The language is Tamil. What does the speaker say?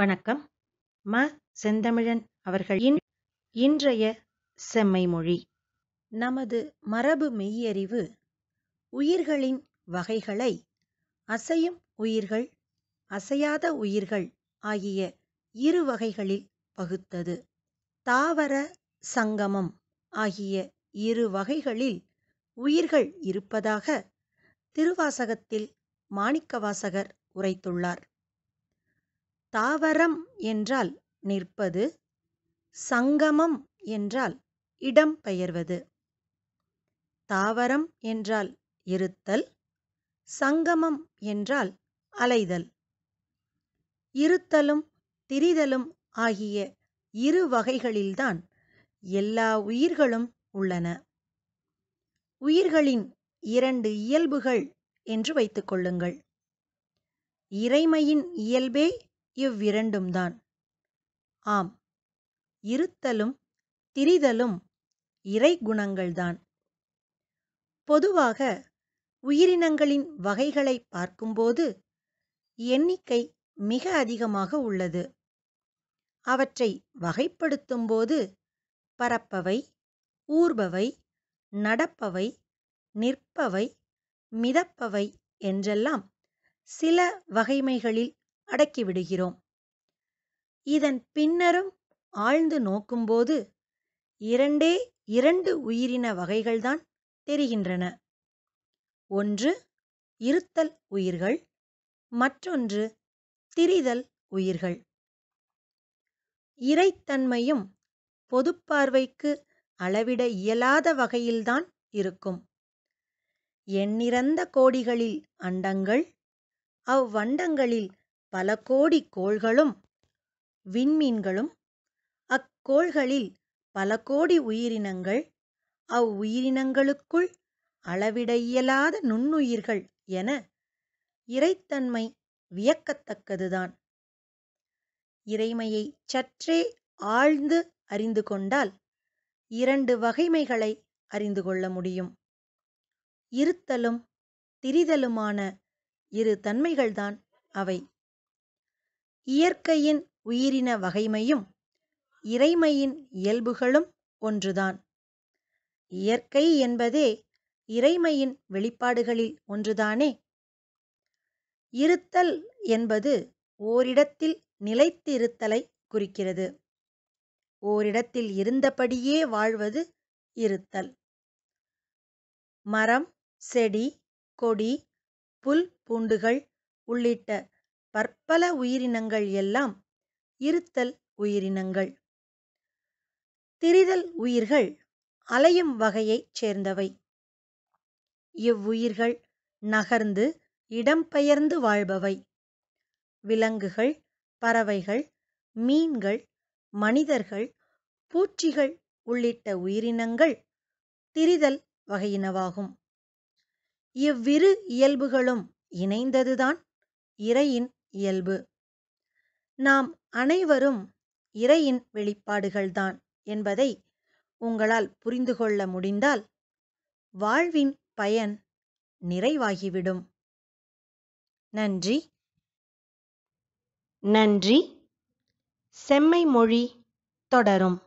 வணக்கம் ம செந்தமிழன் அவர்கள் இன்றைய செம்மை மொழி நமது மரபு மெய்யறிவு உயிர்களின் வகைகளை அசையும் உயிர்கள் அசையாத உயிர்கள் ஆகிய இரு வகைகளில் பகுத்தது தாவர சங்கமம் ஆகிய இரு வகைகளில் உயிர்கள் இருப்பதாக திருவாசகத்தில் மாணிக்கவாசகர் உரைத்துள்ளார் தாவரம் என்றால் நிற்பது சங்கமம் என்றால் இடம் பெயர்வது தாவரம் என்றால் இருத்தல் சங்கமம் என்றால் அலைதல் இருத்தலும் திரிதலும் ஆகிய இரு வகைகளில்தான் எல்லா உயிர்களும் உள்ளன உயிர்களின் இரண்டு இயல்புகள் என்று வைத்துக்கொள்ளுங்கள் இறைமையின் இயல்பே இவ்விரண்டும்தான் ஆம் இருத்தலும் திரிதலும் இறை குணங்கள்தான் பொதுவாக உயிரினங்களின் வகைகளை பார்க்கும்போது எண்ணிக்கை மிக அதிகமாக உள்ளது அவற்றை வகைப்படுத்தும்போது பரப்பவை ஊர்பவை நடப்பவை நிற்பவை மிதப்பவை என்றெல்லாம் சில வகைமைகளில் அடக்கிவிடுகிறோம் இதன் பின்னரும் ஆழ்ந்து நோக்கும்போது இரண்டே இரண்டு உயிரின வகைகள்தான் தெரிகின்றன ஒன்று இருத்தல் உயிர்கள் மற்றொன்று திரிதல் உயிர்கள் இறைத்தன்மையும் பொதுப்பார்வைக்கு அளவிட இயலாத வகையில்தான் இருக்கும் எண்ணிறந்த கோடிகளில் அண்டங்கள் அவ்வண்டங்களில் பல கோடி கோள்களும் விண்மீன்களும் அக்கோள்களில் பல கோடி உயிரினங்கள் அவ்வுயிரினங்களுக்குள் அளவிட இயலாத நுண்ணுயிர்கள் என இறைத்தன்மை வியக்கத்தக்கதுதான் இறைமையை சற்றே ஆழ்ந்து அறிந்து கொண்டால் இரண்டு வகைமைகளை அறிந்து கொள்ள முடியும் இருத்தலும் திரிதலுமான இரு தன்மைகள்தான் அவை இயற்கையின் உயிரின வகைமையும் இறைமையின் இயல்புகளும் ஒன்றுதான் இயற்கை என்பதே இறைமையின் வெளிப்பாடுகளில் ஒன்றுதானே இருத்தல் என்பது ஓரிடத்தில் நிலைத்திருத்தலை குறிக்கிறது ஓரிடத்தில் இருந்தபடியே வாழ்வது இருத்தல் மரம் செடி கொடி புல் பூண்டுகள் உள்ளிட்ட பற்பல உயிரினங்கள் எல்லாம் இருத்தல் உயிரினங்கள் திரிதல் உயிர்கள் அலையும் வகையைச் சேர்ந்தவை இவ்வுயிர்கள் நகர்ந்து இடம்பெயர்ந்து வாழ்பவை விலங்குகள் பறவைகள் மீன்கள் மனிதர்கள் பூச்சிகள் உள்ளிட்ட உயிரினங்கள் திரிதல் வகையினவாகும் இவ்விரு இயல்புகளும் இணைந்ததுதான் இறையின் இயல்பு நாம் அனைவரும் இறையின் வெளிப்பாடுகள்தான் என்பதை உங்களால் புரிந்து கொள்ள முடிந்தால் வாழ்வின் பயன் நிறைவாகிவிடும் நன்றி நன்றி செம்மை மொழி தொடரும்